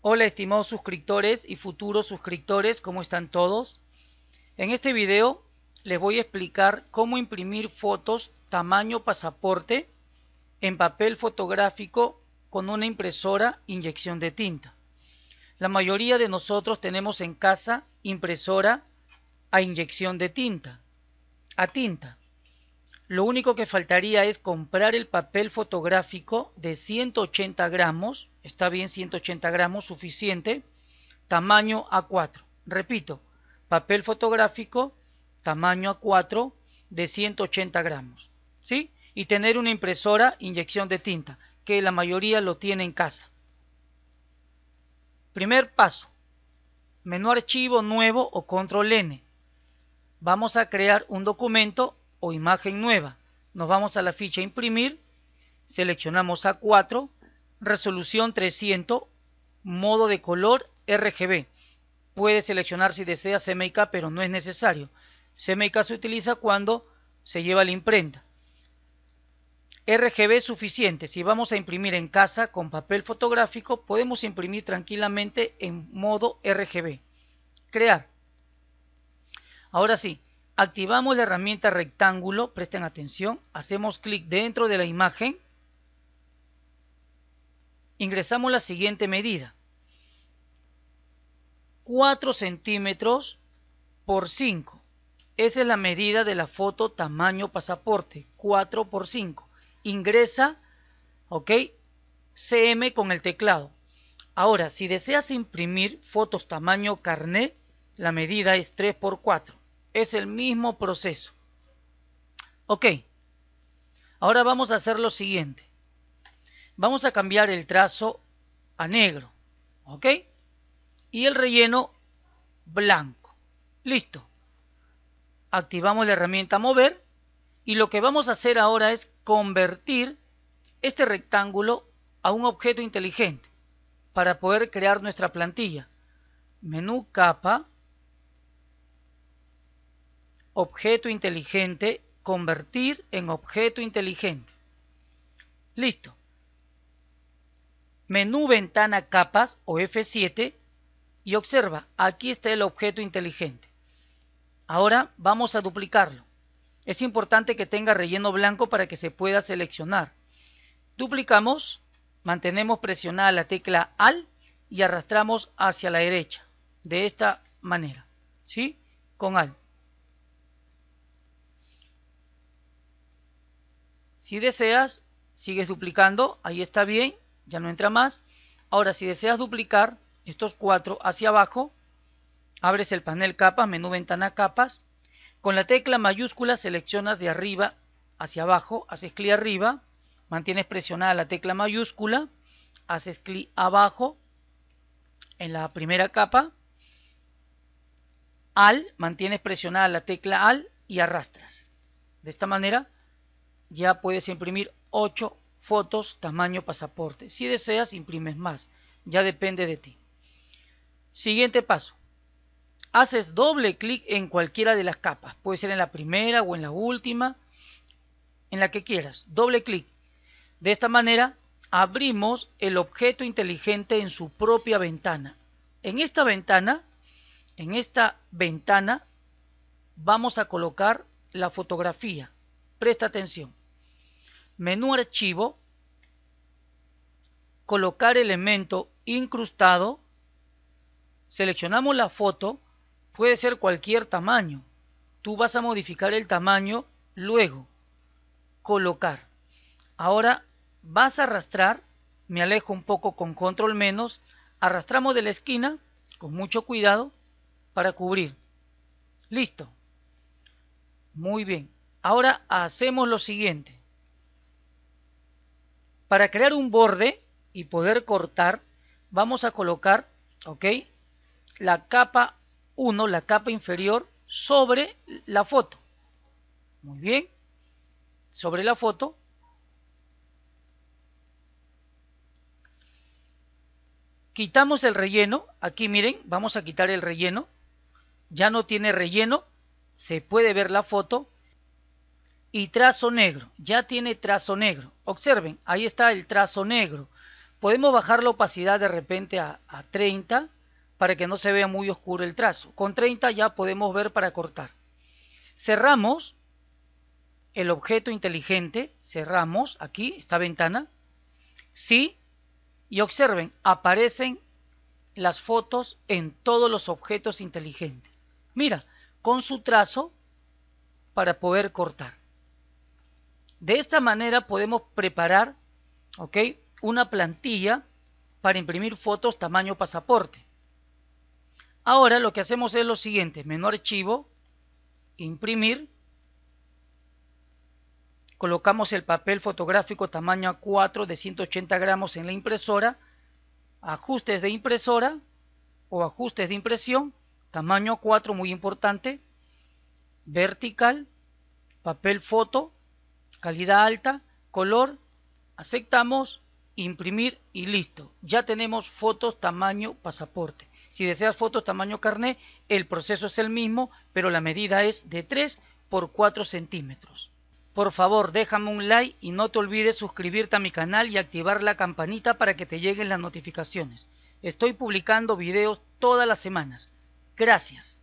Hola estimados suscriptores y futuros suscriptores, ¿cómo están todos? En este video les voy a explicar cómo imprimir fotos tamaño pasaporte en papel fotográfico con una impresora inyección de tinta. La mayoría de nosotros tenemos en casa impresora a inyección de tinta, a tinta. Lo único que faltaría es comprar el papel fotográfico de 180 gramos, está bien 180 gramos, suficiente, tamaño A4. Repito, papel fotográfico, tamaño A4 de 180 gramos, ¿sí? Y tener una impresora inyección de tinta, que la mayoría lo tiene en casa. Primer paso, menú archivo nuevo o control N. Vamos a crear un documento o imagen nueva. Nos vamos a la ficha imprimir, seleccionamos A4, resolución 300, modo de color RGB. Puede seleccionar si desea CMYK, pero no es necesario. CMYK se utiliza cuando se lleva la imprenta. RGB es suficiente. Si vamos a imprimir en casa con papel fotográfico, podemos imprimir tranquilamente en modo RGB. Crear. Ahora sí, activamos la herramienta rectángulo, presten atención, hacemos clic dentro de la imagen, ingresamos la siguiente medida, 4 centímetros por 5, esa es la medida de la foto tamaño pasaporte, 4 por 5, ingresa, ok, CM con el teclado. Ahora, si deseas imprimir fotos tamaño carnet, la medida es 3 por 4 es el mismo proceso. Ok. Ahora vamos a hacer lo siguiente. Vamos a cambiar el trazo a negro. ¿Ok? Y el relleno blanco. Listo. Activamos la herramienta mover. Y lo que vamos a hacer ahora es convertir este rectángulo a un objeto inteligente para poder crear nuestra plantilla. Menú capa objeto inteligente, convertir en objeto inteligente. Listo. Menú ventana capas o F7 y observa, aquí está el objeto inteligente. Ahora vamos a duplicarlo. Es importante que tenga relleno blanco para que se pueda seleccionar. Duplicamos, mantenemos presionada la tecla AL y arrastramos hacia la derecha, de esta manera, ¿sí? Con AL. Si deseas, sigues duplicando, ahí está bien, ya no entra más. Ahora, si deseas duplicar estos cuatro hacia abajo, abres el panel capas, menú ventana capas, con la tecla mayúscula seleccionas de arriba hacia abajo, haces clic arriba, mantienes presionada la tecla mayúscula, haces clic abajo en la primera capa, al, mantienes presionada la tecla al y arrastras. De esta manera ya puedes imprimir 8 fotos tamaño pasaporte. Si deseas, imprimes más. Ya depende de ti. Siguiente paso. Haces doble clic en cualquiera de las capas. Puede ser en la primera o en la última, en la que quieras. Doble clic. De esta manera abrimos el objeto inteligente en su propia ventana. En esta ventana, en esta ventana, vamos a colocar la fotografía. Presta atención menú archivo, colocar elemento incrustado, seleccionamos la foto, puede ser cualquier tamaño. Tú vas a modificar el tamaño luego, colocar. Ahora vas a arrastrar, me alejo un poco con control menos, arrastramos de la esquina con mucho cuidado para cubrir. Listo. Muy bien. Ahora hacemos lo siguiente. Para crear un borde y poder cortar, vamos a colocar, ¿ok? La capa 1, la capa inferior, sobre la foto. Muy bien. Sobre la foto. Quitamos el relleno. Aquí miren, vamos a quitar el relleno. Ya no tiene relleno. Se puede ver la foto y trazo negro. Ya tiene trazo negro. Observen, ahí está el trazo negro. Podemos bajar la opacidad de repente a, a 30 para que no se vea muy oscuro el trazo. Con 30 ya podemos ver para cortar. Cerramos el objeto inteligente, cerramos aquí esta ventana, sí, y observen, aparecen las fotos en todos los objetos inteligentes. Mira, con su trazo para poder cortar. De esta manera podemos preparar ¿ok? una plantilla para imprimir fotos tamaño pasaporte. Ahora lo que hacemos es lo siguiente, menú archivo, imprimir, colocamos el papel fotográfico tamaño A4 de 180 gramos en la impresora, ajustes de impresora o ajustes de impresión, tamaño 4 muy importante, vertical, papel foto, calidad alta, color, aceptamos, imprimir y listo. Ya tenemos fotos tamaño pasaporte. Si deseas fotos tamaño carné, el proceso es el mismo, pero la medida es de 3 por 4 centímetros. Por favor, déjame un like y no te olvides suscribirte a mi canal y activar la campanita para que te lleguen las notificaciones. Estoy publicando videos todas las semanas. Gracias.